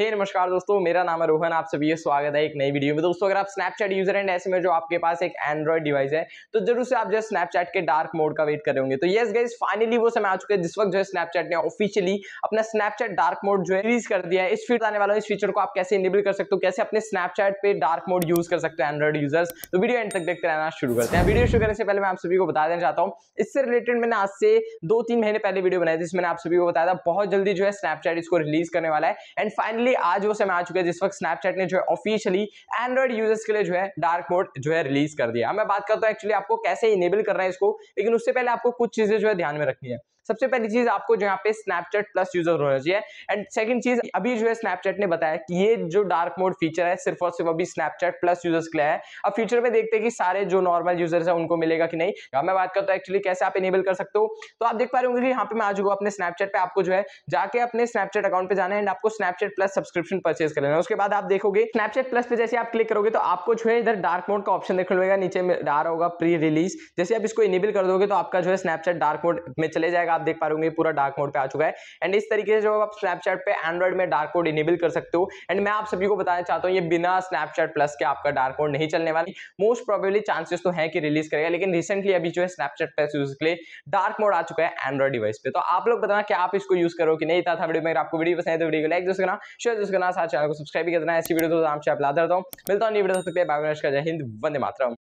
हे hey, नमस्कार दोस्तों मेरा नाम है रोहन आप सभी स्वागत है एक नई वीडियो में दोस्तों अगर आप स्नैपचैट यूजर एंड ऐसे में जो आपके पास एक एंड्रॉइड डिवाइस है तो जरूर से आप जो स्नैपचैट के डार्क मोड का वेट कर रहे होंगे तो यस गाइज फाइनली वो समय आ चुके हैं जिस वक्त जो है स्नैपचैट ने ऑफिशियली अपना स्नैपचैट डार्क मोड जो है रिलीज कर दिया है इस फीचर आने वाला इस फीचर को आप कैसे इनेबल कर सकते हो कैसे अपने स्नैपचैट पर डार्क मोड यूज कर सकते हैं एंड्रॉइड यूजर्स तो वीडियो एंड तक देखते रहना शुरू करते हैं वीडियो शुरू करने से पहले मैं आप सभी को बता देना चाहता हूँ इससे रिलेटेड मैंने आज से दो तीन महीने पहले वीडियो बनाया जिसमें आप सभी को बताया था बहुत जल्दी जो है स्नैपचैट इसको रिलीज करने वाला है एंड फाइनली फाइनली आज वो समय आ चुका है जिस वक्त स्नैपचैट ने जो है ऑफिशियली एंड्रॉइड यूजर्स के लिए जो है डार्क मोड जो है रिलीज कर दिया मैं बात करता हूँ एक्चुअली आपको कैसे इनेबल करना है इसको लेकिन उससे पहले आपको कुछ चीजें जो है ध्यान में रखनी है सबसे पहली चीज आपको जो यहाँ पे स्नैपचैट प्लस यूजर होना चाहिए एंड सेकंड चीज अभी जो है स्नैपचैट ने बताया कि ये जो डार्क मोड फीचर है सिर्फ और सिर्फ अभी स्नैपचैट प्लस यूजर्स के लिए है अब फ्यूचर में देखते हैं कि सारे जो नॉर्मल यूजर्स है उनको मिलेगा कि नहीं मैं बात करता हूँ एक्चुअली कैसे आप इनेबल कर सकते हो तो आप देख पा रहे होंगे कि यहाँ पे मैं आ चुका अपने स्नैपचैट पे आपको जो है जाके अपने स्नैपचैट अकाउंट पे जाना है एंड आपको स्नैपचैट प्लस सब्सक्रिप्शन परचेज कर लेना उसके बाद आप देखोगे स्नैपचैट प्लस पे जैसे आप क्लिक करोगे तो आपको जो है इधर डार्क मोड का ऑप्शन देखने मिलेगा नीचे में डार होगा प्री रिलीज जैसे आप इसको इनेबल कर दोगे तो आपका जो है स्नैपचैट डार्क मोड में चले जाएगा आप देख पा रहे होंगे पूरा डार्क मोड पे आ चुका है एंड इस तरीके से जो आप स्नैपचैट पे एंड्रॉइड में डार्क मोड इनेबल कर सकते हो एंड मैं आप सभी को बताना चाहता हूँ ये बिना स्नैपचैट प्लस के आपका डार्क मोड नहीं चलने वाली मोस्ट प्रॉबेबली चांसेस तो है कि रिलीज करेगा लेकिन रिसेंटली अभी जो है स्नैपचैट प्लस यूज के लिए डार्क मोड आ चुका है एंड्रॉइड डिवाइस पे तो आप लोग बताना कि आप इसको यूज करो कि नहीं था वीडियो में आपको वीडियो पसंद है तो वीडियो को लाइक जरूर करना शेयर जरूर करना साथ चैनल को सब्सक्राइब भी करना ऐसी वीडियो तो आराम से आप ला देता हूँ मिलता हूँ वीडियो सबसे पहले बाय जय हिंद वंदे मातरम